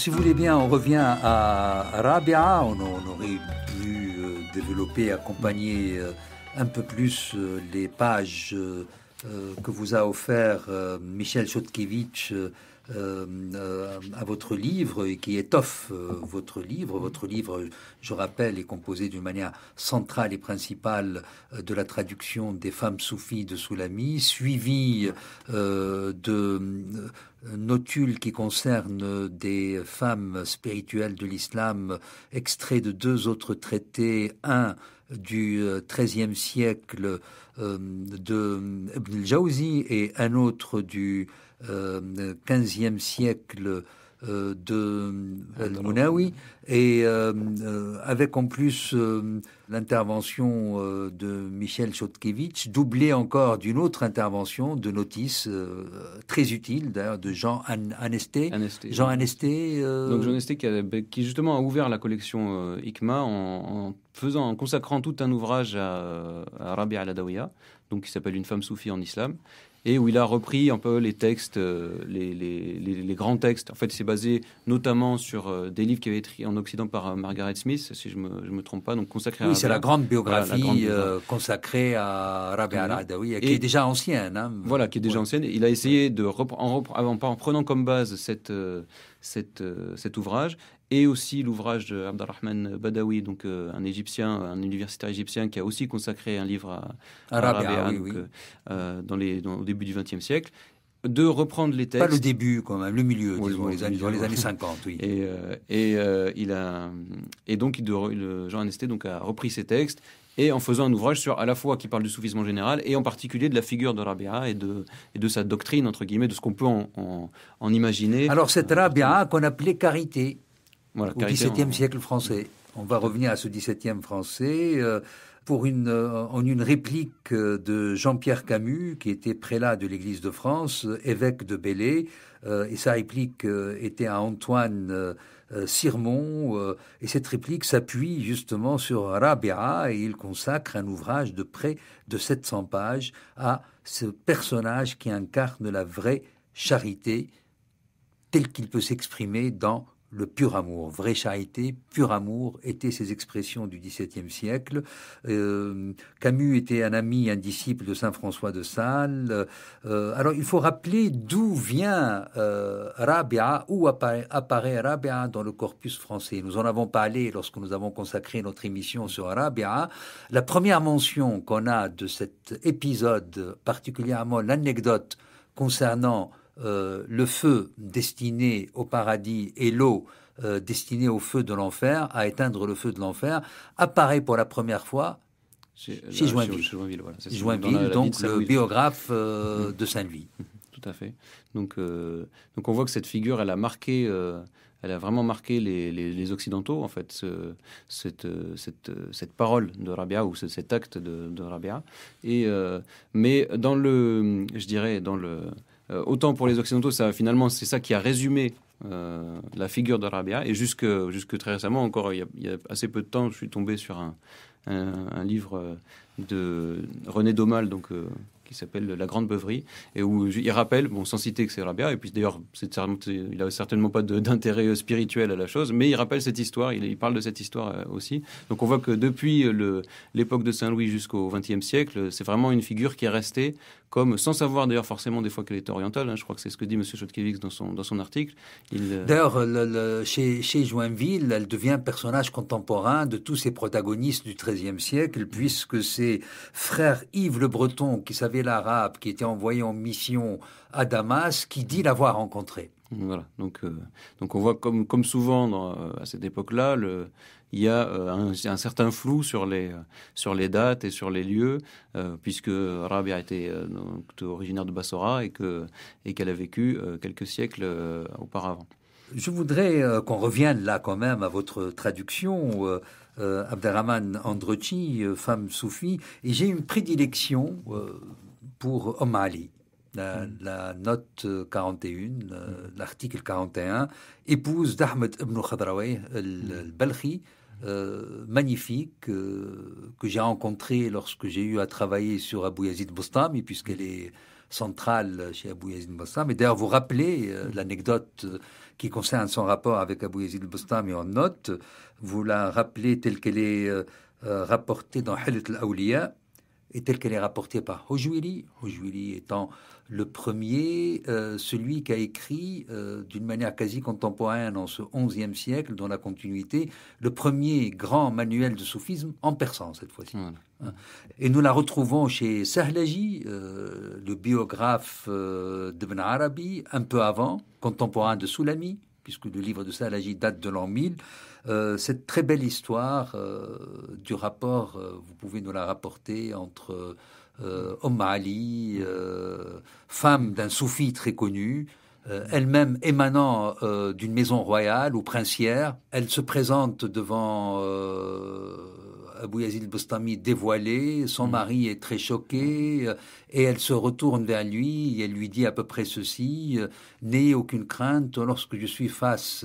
si vous voulez bien, on revient à Rabia. On, on aurait pu euh, développer, accompagner euh, un peu plus euh, les pages euh, que vous a offert euh, Michel Chodkiewicz euh, à votre livre et qui étoffe votre livre. Votre livre, je rappelle, est composé d'une manière centrale et principale de la traduction des femmes soufis de Soulami, suivi de notules qui concernent des femmes spirituelles de l'islam, extraits de deux autres traités, un du XIIIe siècle euh, de Ibn al-Jawzi et un autre du 15e euh, siècle euh, de ah, euh, Munawi et euh, avec en plus l'intervention de Michel Chodkiewicz, doublé encore d'une autre intervention de notice très utile, d'ailleurs, de Jean Anesté. Jean Donc Jean Anesté ben, qui, justement a ouvert la collection ICMA en, faisant, consacrant tout un ouvrage à, à Rabi al-Adawiya, donc qui s'appelle Une femme soufie en islam, et où il a repris un peu les textes, euh, les, grands textes. En fait, c'est basé notamment sur euh, des livres qui avaient été écrits en Occident par euh, Margaret Smith, si je ne me, trompe pas, donc consacré oui, c'est la grande biographie consacrée à Rabbi Al-Adawi, qui est déjà ancienne. Hein. Voilà, qui est déjà ancienne. Il a essayé de, en, en, en, prenant comme base cet ouvrage, et aussi l'ouvrage de Abdelrahman Badawi, donc euh, un égyptien, un universitaire égyptien qui a aussi consacré un livre à, Rabia, ah euh, dans les, au début du XXe siècle de reprendre les textes. Pas le début, quand même, le milieu, Dans disons, les, années, les années 50, oui. Et, euh, et, il a, et donc, il Jean Anesté donc, a repris ces textes et en faisant un ouvrage sur à la fois qui parle du soufisme en général et en particulier de la figure de Rabia et de, et de sa doctrine, entre guillemets, de ce qu'on peut en, en, imaginer. Alors, cette Rabia qu'on appelait Carité, au XVIIe siècle français. On va revenir à ce XVIIe français euh, pour une, euh, en une réplique euh, de Jean-Pierre Camus, qui était prélat de l'Église de France, évêque de Belley, et sa réplique était à Antoine Sirmont. et cette réplique s'appuie justement sur Rabia, et il consacre un ouvrage de près de 700 pages à ce personnage qui incarne la vraie charité telle qu'il peut s'exprimer dans le pur amour, vraie charité, pur amour étaient ces expressions du XVIIe siècle. Euh, Camus était un ami, un disciple de Saint François de Sales. Euh, alors il faut rappeler d'où vient euh, Rabia, où apparaît, apparaît, Rabia dans le corpus français. Nous en avons parlé lorsque nous avons consacré notre émission sur Rabia. La première mention qu'on a de cet épisode, particulièrement l'anecdote concernant euh, le feu destiné au paradis et l'eau euh, destinée au feu de l'enfer, à éteindre le feu de l'enfer, apparaît pour la première fois chez, euh, Joinville. donc le biographe mhm. de Saint-Louis. (laughs) Tout à fait. Donc, donc on voit que cette figure, elle a marqué elle a vraiment marqué les, Occidentaux, en fait, cette, cette, parole de Rabia ou cet acte de, Rabia. Et, mais dans le, je dirais, dans le, euh, autant pour les Occidentaux, ça, finalement, c'est ça qui a résumé euh, la figure de Rabia. Et jusque, très récemment, encore il y, a, assez peu de temps, je suis tombé sur un, livre euh, de René Domal, donc s'appelle La Grande Beuverie, et où il rappelle, bon, sans citer que c'est Rabia, et puis d'ailleurs, il n'a certainement pas d'intérêt euh, spirituel à la chose, mais il rappelle cette histoire, il, il parle de cette histoire euh, aussi. Donc on voit que depuis l'époque de Saint-Louis jusqu'au XXe siècle, c'est vraiment une figure qui est restée comme, sans savoir d'ailleurs forcément des fois qu'elle est orientale, hein, je crois que c'est ce que dit M. Chodkiewicz dans son, dans son article. Euh, d'ailleurs, chez, chez Joinville, elle devient personnage contemporain de tous ses protagonistes du XIIIe siècle, puisque ses frères Yves le Breton, qui savait l'Arabe qui était envoyé en mission à Damas, qui dit l'avoir rencontré. Voilà, donc, euh, donc on voit comme, comme souvent euh, à cette époque-là, il y a euh, un, certain flou sur les, sur les dates et sur les lieux, puisque Rabia était donc, originaire de Bassora et que et qu'elle a vécu quelques siècles auparavant. Je voudrais qu'on revienne là quand même à votre traduction. Abderrahman Andrechi, femme soufie, et j'ai une prédilection, pour O'Malley. La, hmm. note 41, euh, euh, l'article 41, épouse d'Ahmed Ibn Khadraoui, euh, le hmm. balchi magnifique, que j'ai rencontré lorsque j'ai eu à travailler sur Abou Yazid Bostami, puisqu'elle hmm. est centrale chez Abou Yazid Bostami. D'ailleurs, vous rappelez l'anecdote qui concerne son rapport avec Abou Yazid Bostami en note, vous la rappelez telle qu'elle est rapportée dans Halit al-Awliya et telle qu'elle est rapportée par Hojouili, Hojouili étant le premier, euh, celui qui a écrit euh, d'une manière quasi contemporaine en ce XIe siècle, dans la continuité, le premier grand manuel de soufisme en persan cette fois-ci. Hein. Et nous la retrouvons chez Sahlaji, euh, le biographe d'Ibn Arabi, un peu avant, contemporain de Soulami, puisque le livre de Sahlaji date de l'an 1000. Euh, cette très belle histoire euh, du rapport, euh, vous pouvez nous la rapporter, entre Om Ali, femme d'un soufi très connu, elle-même émanant d'une maison royale ou princière. Elle se présente devant Abou Yazid Bostami dévoilé, son mm. mari est très choqué, et elle se retourne vers lui, et elle lui dit à peu près ceci, n'ayez aucune crainte lorsque je suis face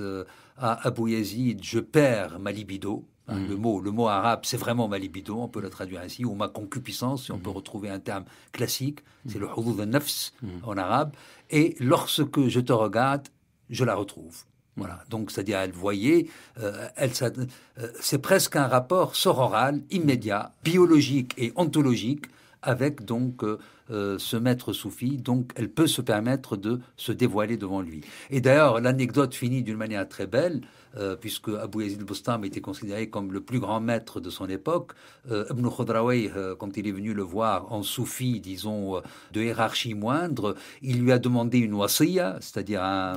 à Abou Yazid, je perds ma libido. Hein, mhm. Le mot, le mot arabe, c'est vraiment ma libido, on peut le traduire ainsi, ou ma concupiscence, si on peut mhm. retrouver un terme classique, c'est mhm. le hudud al-nafs en arabe. Et lorsque je te regarde, je la retrouve. Voilà. Donc, c'est-à-dire, elle voyait, euh, elle, euh, c'est presque un rapport sororal, immédiat, biologique et ontologique avec donc euh, euh, ce maître soufi. Donc elle peut se permettre de se dévoiler devant lui. Et d'ailleurs, l'anecdote finit d'une manière très belle. Euh, puisque Abu Yazid Bostam était considéré comme le plus grand maître de son époque. Euh, Ibn euh, quand il est venu le voir en soufi, disons, de hiérarchie moindre, il lui a demandé une wasiya, c'est-à-dire un,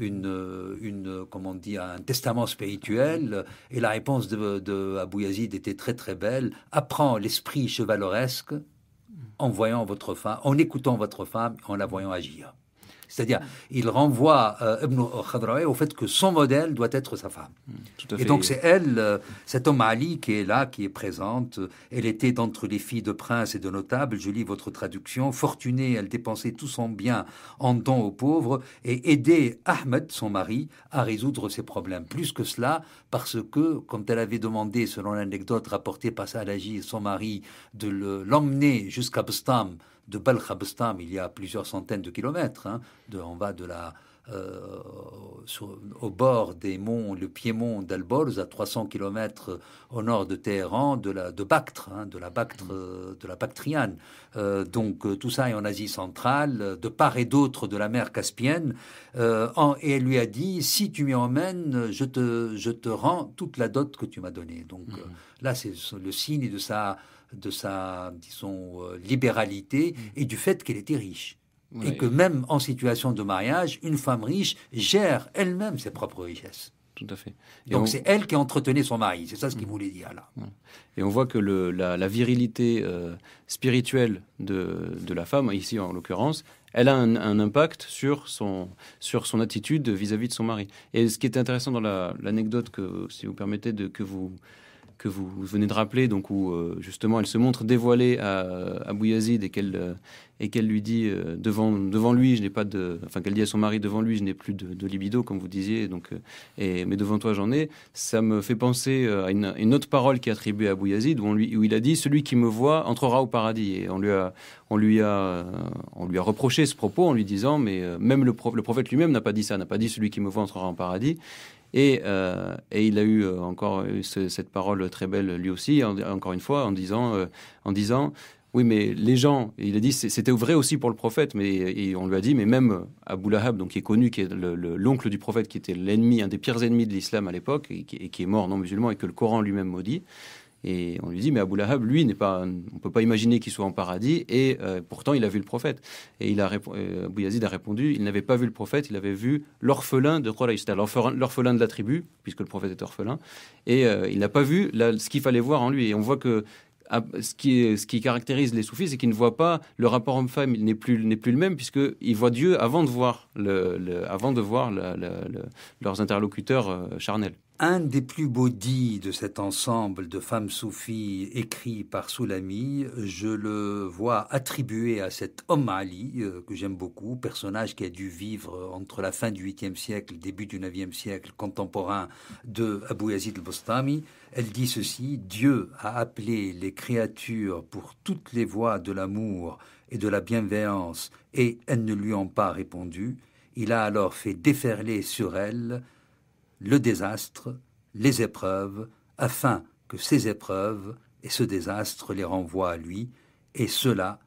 une, comment un testament spirituel. Et la réponse de, de Yazid était très très belle. Apprends l'esprit chevaleresque en voyant votre femme, en écoutant votre femme, en la voyant agir. C'est-à-dire, il renvoie euh, Ibn Khadraoui au fait que son modèle doit être sa femme. Mm, et donc, c'est elle, euh, cet homme Ali, qui est là, qui est présente. Elle était d'entre les filles de princes et de notables. Je lis votre traduction. Fortunée, elle dépensait tout son bien en dons aux pauvres et aidait Ahmed, son mari, à résoudre ses problèmes. Plus que cela, parce que, quand elle avait demandé, selon l'anecdote rapportée par Salaji son mari, de l'emmener jusqu'à Bustam de belchabstam il y a plusieurs centaines de kilomètres. Hein, on va de la, euh, au bord des monts, le piémont d'Alborz, à 300 kilomètres au nord de Téhéran, de la de Bactre, hein, de la Bactre, mm. euh, de la Bactriane. Euh, donc tout ça est en Asie centrale, de part et d'autre de la mer Caspienne. et elle lui a dit si tu m'y emmènes, je te je te rends toute la dot que tu m'as donnée. Donc mm. là, c'est le signe de sa de sa, disons, euh, libéralité mm. et du fait qu'elle était riche. Et que même en situation de mariage, une femme riche gère elle-même ses propres richesses. Tout à fait. Et Donc c'est elle qui entretenait son mari, c'est ça ce qu'il mm. voulait dire là. Mm. Et on voit que la, virilité euh, spirituelle de, la femme, ici en l'occurrence, elle a un, impact sur son, sur son attitude vis-à-vis de son mari. Et ce qui est intéressant dans l'anecdote que, si vous permettez, de, que vous que vous, venez de rappeler, donc où euh, justement elle se montre dévoilée à, à Bouyazid euh, et qu'elle lui dit euh, devant devant lui, je n'ai pas de, enfin qu'elle dit à son mari devant lui, je n'ai plus de, libido comme vous disiez, donc et mais devant toi j'en ai. Ça me fait penser à une, autre parole qui est attribuée à Bouyazid où lui où il a dit celui qui me voit entrera au paradis et on lui a on lui a on lui a reproché ce propos en lui disant mais même le, le prophète lui-même n'a pas dit ça, n'a pas dit celui qui me voit entrera en paradis euh, et, il a eu euh, encore cette parole très belle lui aussi, encore une fois, en disant, euh, en disant, oui, mais les gens, il a dit, c'était vrai aussi pour le prophète, mais on lui a dit, mais même Abu Lahab, donc, qui est connu, qui est l'oncle du prophète, qui était l'ennemi, un des pires ennemis de l'islam à l'époque, et, qui est mort non musulman, et que le Coran lui-même maudit, et on lui dit, mais Abou Lahab, lui, pas, on ne peut pas imaginer qu'il soit en paradis, et euh, pourtant il a vu le prophète. Et il a, euh, a répondu, il n'avait pas vu le prophète, il avait vu l'orphelin de Quraïsta, l'orphelin de la tribu, puisque le prophète est orphelin, et euh, il n'a pas vu ce qu'il fallait voir en lui. Et on voit que ah, ce qui, caractérise les soufis, c'est qu'ils ne voient pas le rapport homme-femme, il n'est plus, plus le même, puisqu'ils voient Dieu avant de voir, avant de voir leurs interlocuteurs charnels. Un des plus beaux dits de cet ensemble de femmes soufis écrit par Soulami, je le vois attribué à cet homme Ali euh, que j'aime beaucoup, personnage qui a dû vivre entre la fin du 8e siècle, début du 9e siècle, contemporain de Abu Yazid al-Bostami. Elle dit ceci Dieu a appelé les créatures pour toutes les voies de l'amour et de la bienveillance, et elles ne lui ont pas répondu. Il a alors fait déferler sur elles le désastre, les épreuves, afin que ces épreuves et ce désastre les renvoient à lui, et cela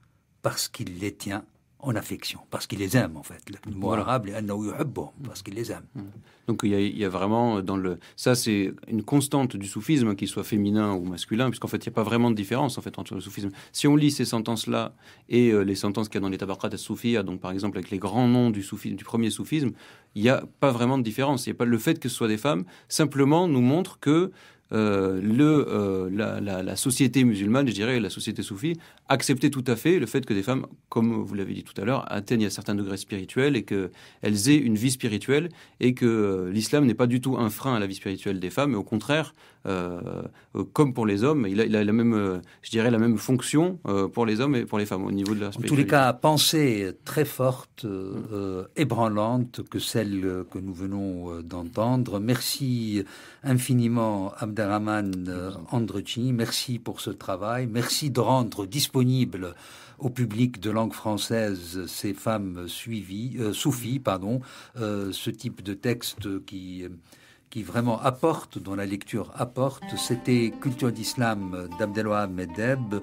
parce qu'il les tient en affection, parce qu'il les aime en fait. Le parce qu'il les aime. Hmm. Donc il y, a, vraiment euh, dans le... Ça c'est une constante du soufisme, qu'il soit féminin ou masculin, puisqu'en fait il n'y a pas vraiment de différence en fait entre le soufisme. Si on lit ces sentences-là et euh, les sentences qu'il y a dans les tabarqat soufia, donc par exemple avec les grands noms du, soufisme, du premier soufisme, il n'y a pas vraiment de différence. Il y a pas... Le fait que ce soit des femmes, simplement nous montre que euh, le, euh, la, société musulmane, je dirais la société soufie, acceptait tout à fait le fait que des femmes, comme vous l'avez dit tout à l'heure, atteignent un certain degré spirituel et qu'elles aient une vie spirituelle et que euh, l'islam n'est pas du tout un frein à la vie spirituelle des femmes, mais au contraire, comme pour les hommes, il a, la même, je dirais, la même fonction pour les hommes et pour les femmes au niveau de la spiritualité. En tous les cas, pensée très forte, ébranlante que celle que nous venons d'entendre. Merci infiniment, Abdel Abderrahman euh, Andretti, merci pour ce travail. Merci de rendre disponible au public de langue française ces femmes suivies, euh, pardon, euh, ce type de texte qui, qui vraiment apporte, dont la lecture apporte. C'était Culture d'Islam d'Abdelohab Medeb,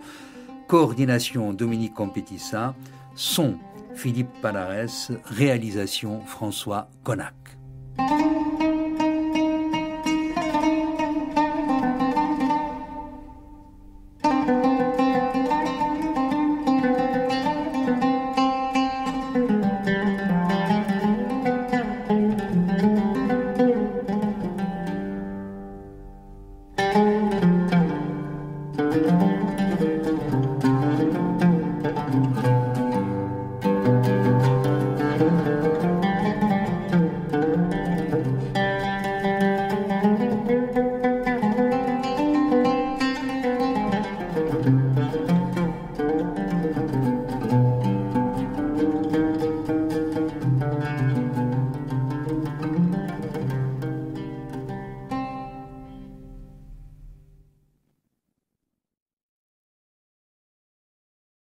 coordination Dominique Compétissa, son Philippe Palares, réalisation François Connac.